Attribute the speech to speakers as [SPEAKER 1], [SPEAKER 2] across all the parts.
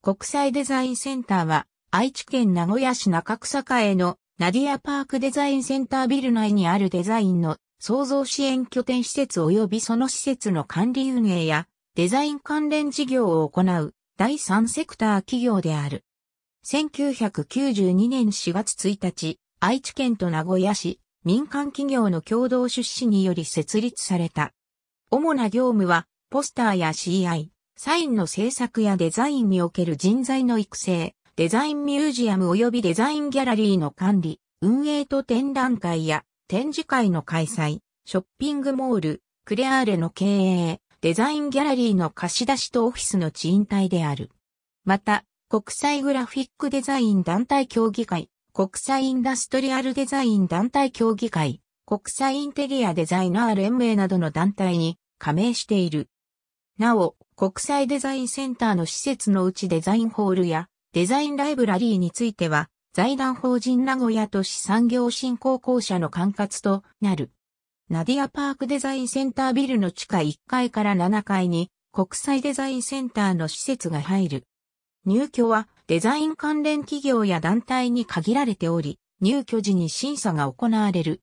[SPEAKER 1] 国際デザインセンターは、愛知県名古屋市中草へのナディアパークデザインセンタービル内にあるデザインの創造支援拠点施設及びその施設の管理運営やデザイン関連事業を行う第三セクター企業である。1992年4月1日、愛知県と名古屋市、民間企業の共同出資により設立された。主な業務は、ポスターや CI、サインの制作やデザインにおける人材の育成、デザインミュージアム及びデザインギャラリーの管理、運営と展覧会や展示会の開催、ショッピングモール、クレアーレの経営、デザインギャラリーの貸し出しとオフィスの賃貸である。また、国際グラフィックデザイン団体協議会、国際インダストリアルデザイン団体協議会、国際インテリアデザイナー連盟などの団体に加盟している。なお、国際デザインセンターの施設のうちデザインホールやデザインライブラリーについては、財団法人名古屋都市産業振興公社の管轄となる。ナディアパークデザインセンタービルの地下1階から7階に国際デザインセンターの施設が入る。入居はデザイン関連企業や団体に限られており、入居時に審査が行われる。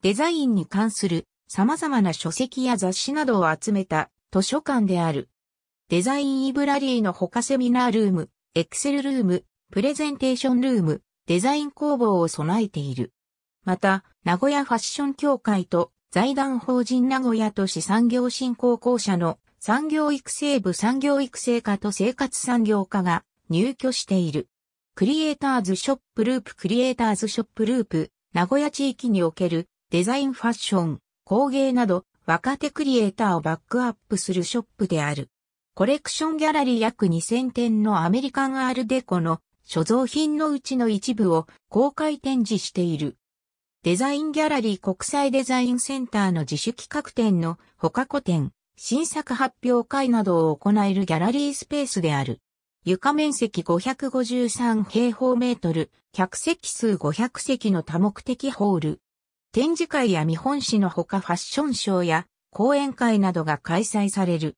[SPEAKER 1] デザインに関する様々な書籍や雑誌などを集めた図書館である。デザインイブラリーの他セミナールーム、エクセルルーム、プレゼンテーションルーム、デザイン工房を備えている。また、名古屋ファッション協会と財団法人名古屋都市産業振興公社の産業育成部産業育成課と生活産業課が入居している。クリエイターズショップループクリエイターズショップループ、名古屋地域におけるデザインファッション、工芸など若手クリエイターをバックアップするショップである。コレクションギャラリー約2000点のアメリカンアールデコの所蔵品のうちの一部を公開展示している。デザインギャラリー国際デザインセンターの自主企画展の他個展、新作発表会などを行えるギャラリースペースである。床面積553平方メートル、客席数500席の多目的ホール。展示会や見本市のほかファッションショーや講演会などが開催される。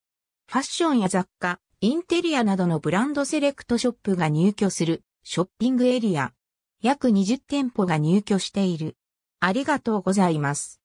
[SPEAKER 1] ファッションや雑貨、インテリアなどのブランドセレクトショップが入居するショッピングエリア。約20店舗が入居している。ありがとうございます。